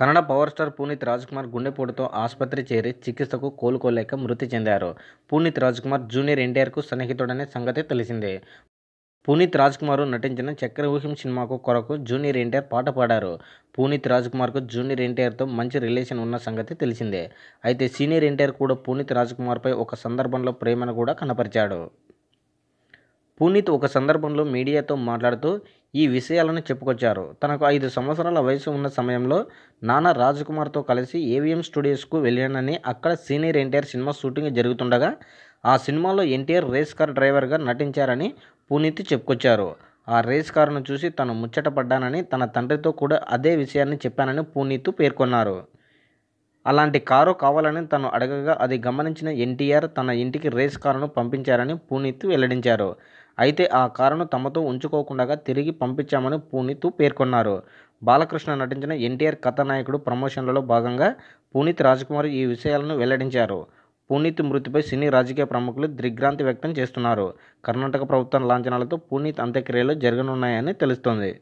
Kannada power star Puneeth Kumar గుండెపోటుతో ఆసుపత్రి చేరి చికిత్సకు కోలుకోలేక మృతి చెందారు పునీత్ కుమార్ జూనియర్ ఎన్టీఆర్కు సన్నిహితుడనే సంగతి తెలిసిందే పునీత్ కుమార్ నటించిన చక్రవ్యూహం సినిమాకు కొరకు జూనియర్ ఎన్టీఆర్ పాట పాడారు పునీత్ రాజ్కుమార్కు జూనియర్ ఎన్టీఆర్తో మంచి రిలేషన్ ఉన్న సంగతి తెలిసిందే అయితే సీనియర్ ఎన్టీఆర్ కూడా పునీత్ రాజ్కుమార్పై ఒక సందర్భంలో ప్రేమను కూడా కనపరిచాడు పునీత్ ఒక సందర్భంలో మీడియాతో మాట్లాడుతూ ఈ విషయాలను చెప్పుకొచ్చారు తనకు ఐదు సంవత్సరాల వయసు ఉన్న సమయంలో నాన్న రాజ్కుమార్తో కలిసి ఏవిఎం స్టూడియోస్కు వెళ్ళానని అక్కడ సీనియర్ ఎన్టీఆర్ సినిమా షూటింగ్ జరుగుతుండగా ఆ సినిమాలో ఎన్టీఆర్ రేస్ కార్ డ్రైవర్గా నటించారని పునీత్ చెప్పుకొచ్చారు ఆ రేస్ కారును చూసి తను ముచ్చట పడ్డానని తన తండ్రితో కూడా అదే విషయాన్ని చెప్పానని పునీత్ పేర్కొన్నారు అలాంటి కారు కావాలని తను అడగగా అది గమనించిన ఎన్టీఆర్ తన ఇంటికి రేస్ కారును పంపించారని పునీత్ వెల్లడించారు అయితే ఆ కారును తమతో ఉంచుకోకుండా తిరిగి పంపించామని పునీత్ పేర్కొన్నారు బాలకృష్ణ నటించిన ఎన్టీఆర్ కథానాయకుడు ప్రమోషన్లలో భాగంగా పునీత్ రాజకుమార్ ఈ విషయాలను వెల్లడించారు పునీత్ మృతిపై సినీ రాజకీయ ప్రముఖులు దిగ్భ్రాంతి వ్యక్తం చేస్తున్నారు కర్ణాటక ప్రభుత్వం లాంఛనాలతో పునీత్ అంత్యక్రియలు జరగనున్నాయని తెలుస్తోంది